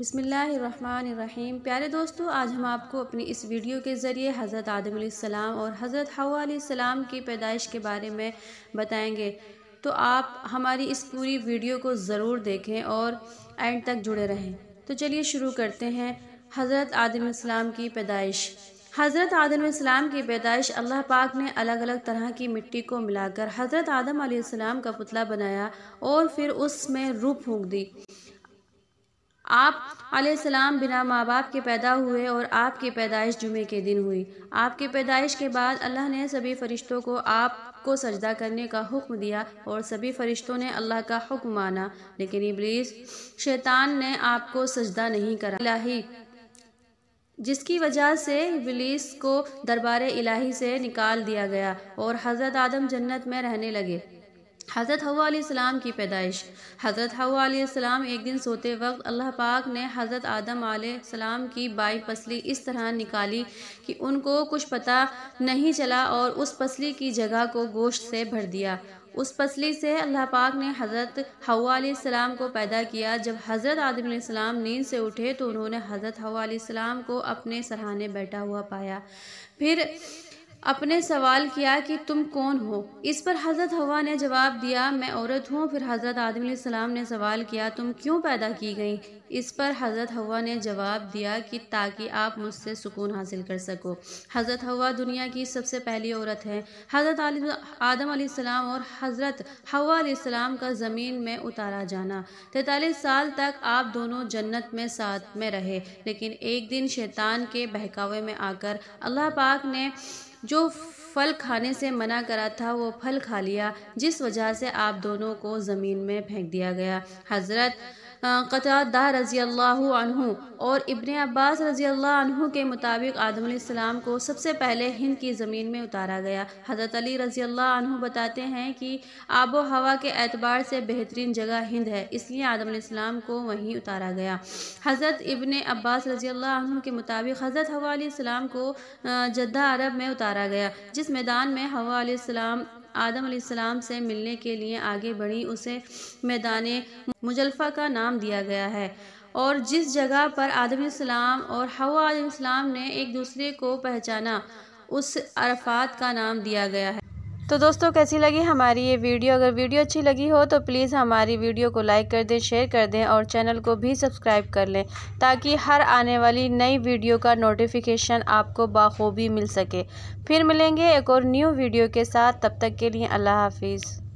बिसमीम प्यारे दोस्तों आज हम आपको अपनी इस वीडियो के ज़रिए हज़रत आदम और हज़रत हवा की पैदाइश के बारे में बताएंगे तो आप हमारी इस पूरी वीडियो को ज़रूर देखें और एंड तक जुड़े रहें तो चलिए शुरू करते हैं हज़रत आदम की पैदाइश हज़रत आदम इस्लाम की पैदाइश अल्लाह पाक ने अलग अलग तरह की मिट्टी को मिलाकर हज़रत आदम का पुतला बनाया और फिर उसमें रूह फूँक दी आप आसमाम बिना माँ बाप के पैदा हुए और आपकी पैदाइश जुमे के दिन हुई आपके पैदाइश के बाद अल्लाह ने सभी फरिश्तों को आप को सजदा करने का हुक्म दिया और सभी फरिश्तों ने अल्लाह का हुक्म माना लेकिन इबलीस शैतान ने आपको सजदा नहीं करा इलाही जिसकी वजह से इब्लीस को दरबार इलाही से निकाल दिया गया और हज़रत आदम जन्नत में रहने लगे हज़रत हवाम की पैदाइश हज़रत हवाम एक दिन सोते वक्त अल्लाह पाक ने हज़रत आदम आलाम की बाई पसली इस तरह निकाली कि उनको कुछ पता नहीं चला और उस पसली की जगह को गोश्त से भर दिया उस पसली से अल्लाह पाक ने हज़रत हवाम को पैदा किया जब हज़रत आदम नींद से उठे तो उन्होंने हज़रत हवाम को अपने सरहाने बैठा हुआ पाया फिर अपने सवाल किया कि तुम कौन हो इस पर हज़रत हवा ने जवाब दिया मैं औरत हूँ फिर हज़रत आदमी सलाम ने सवाल किया तुम क्यों पैदा की गई इस पर हज़रत हवा ने जवाब दिया कि ताकि आप मुझसे सुकून हासिल कर सको हज़रत हवा दुनिया की सबसे पहली औरत है हज़रत आदम सलाम और हज़रत हवा सलाम का ज़मीन में उतारा जाना तैतालीस साल तक आप दोनों जन्नत में साथ में रहे लेकिन एक दिन शैतान के बहकावे में आकर अल्लाह पाक ने जो फल खाने से मना करा था वो फल खा लिया जिस वजह से आप दोनों को ज़मीन में फेंक दिया गया हज़रत क़तादा रज़ी अल्लाह और इब्न अब्बास रज़ी अल्लाह के मुताबिक आदम को सबसे पहले हिंद की ज़मीन में उतारा गया हज़रत अली रज़ी अल्लाह बताते हैं कि आबो हवा के एतबार से बेहतरीन जगह हिंद है इसलिए आदम को वहीं उतारा गया हज़रत इब्न अब्बास रज़ी अल्लाह के मुताबिक हज़रत हवा को जद्दा अरब में उतारा गया जिस मैदान में हवा आदम अलैहिस्सलाम से मिलने के लिए आगे बढ़ी उसे मैदान मुजल्फ़ा का नाम दिया गया है और जिस जगह पर आदम अलैहिस्सलाम और हवा आदम ने एक दूसरे को पहचाना उस अरफात का नाम दिया गया है तो दोस्तों कैसी लगी हमारी ये वीडियो अगर वीडियो अच्छी लगी हो तो प्लीज़ हमारी वीडियो को लाइक कर दें शेयर कर दें और चैनल को भी सब्सक्राइब कर लें ताकि हर आने वाली नई वीडियो का नोटिफिकेशन आपको बाखूबी मिल सके फिर मिलेंगे एक और न्यू वीडियो के साथ तब तक के लिए अल्लाह हाफिज़